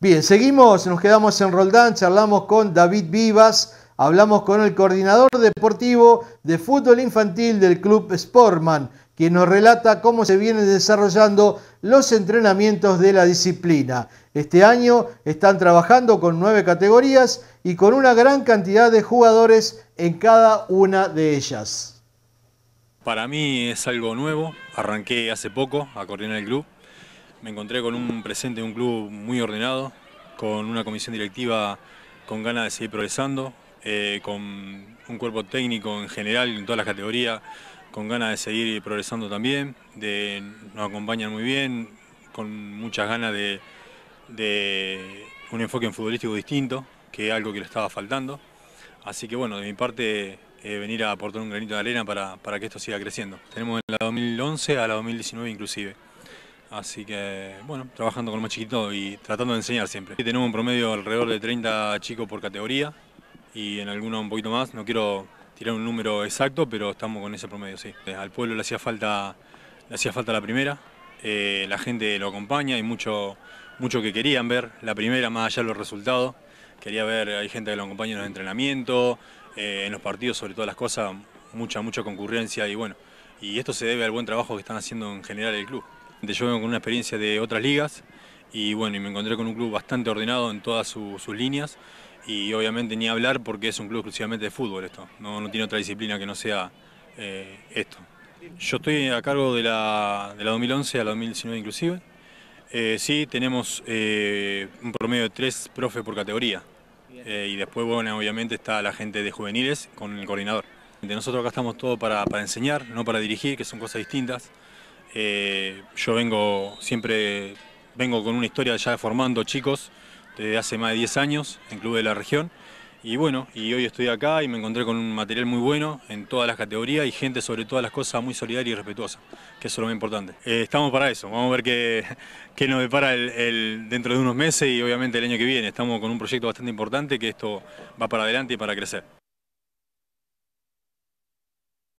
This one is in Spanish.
Bien, seguimos, nos quedamos en Roldán, charlamos con David Vivas, hablamos con el coordinador deportivo de fútbol infantil del club Sportman, quien nos relata cómo se vienen desarrollando los entrenamientos de la disciplina. Este año están trabajando con nueve categorías y con una gran cantidad de jugadores en cada una de ellas. Para mí es algo nuevo, arranqué hace poco a coordinar el club me encontré con un presente de un club muy ordenado, con una comisión directiva con ganas de seguir progresando, eh, con un cuerpo técnico en general, en todas las categorías, con ganas de seguir progresando también, de, nos acompañan muy bien, con muchas ganas de, un enfoque en futbolístico distinto, que es algo que le estaba faltando. Así que bueno, de mi parte eh, venir a aportar un granito de arena para, para que esto siga creciendo. Tenemos en la 2011 a la 2019 inclusive. Así que, bueno, trabajando con los más chiquitos y tratando de enseñar siempre. Tenemos un promedio alrededor de 30 chicos por categoría y en algunos un poquito más. No quiero tirar un número exacto, pero estamos con ese promedio, sí. Eh, al pueblo le hacía falta, le hacía falta la primera, eh, la gente lo acompaña, y mucho, mucho que querían ver, la primera más allá de los resultados. Quería ver, hay gente que lo acompaña en los entrenamientos, eh, en los partidos, sobre todas las cosas, mucha, mucha concurrencia y bueno, y esto se debe al buen trabajo que están haciendo en general el club yo vengo con una experiencia de otras ligas y bueno, y me encontré con un club bastante ordenado en todas sus líneas y obviamente ni hablar porque es un club exclusivamente de fútbol esto, no, tiene otra disciplina que no sea eh, esto. Yo estoy a cargo de la, 2011 a la 2019 inclusive, eh, sí tenemos eh, un promedio de tres profes por categoría y después bueno, obviamente está la gente de juveniles con el coordinador. Nosotros acá estamos todo para, para enseñar, no para dirigir, que son cosas distintas. Eh, yo vengo siempre, vengo con una historia ya formando chicos desde hace más de 10 años en clubes de la región. Y bueno, y hoy estoy acá y me encontré con un material muy bueno en todas las categorías y gente sobre todas las cosas muy solidaria y respetuosa, que eso es lo más importante. Eh, estamos para eso, vamos a ver qué, qué nos depara el, dentro de unos meses y obviamente el año que viene. Estamos con un proyecto bastante importante que esto va para adelante y para crecer.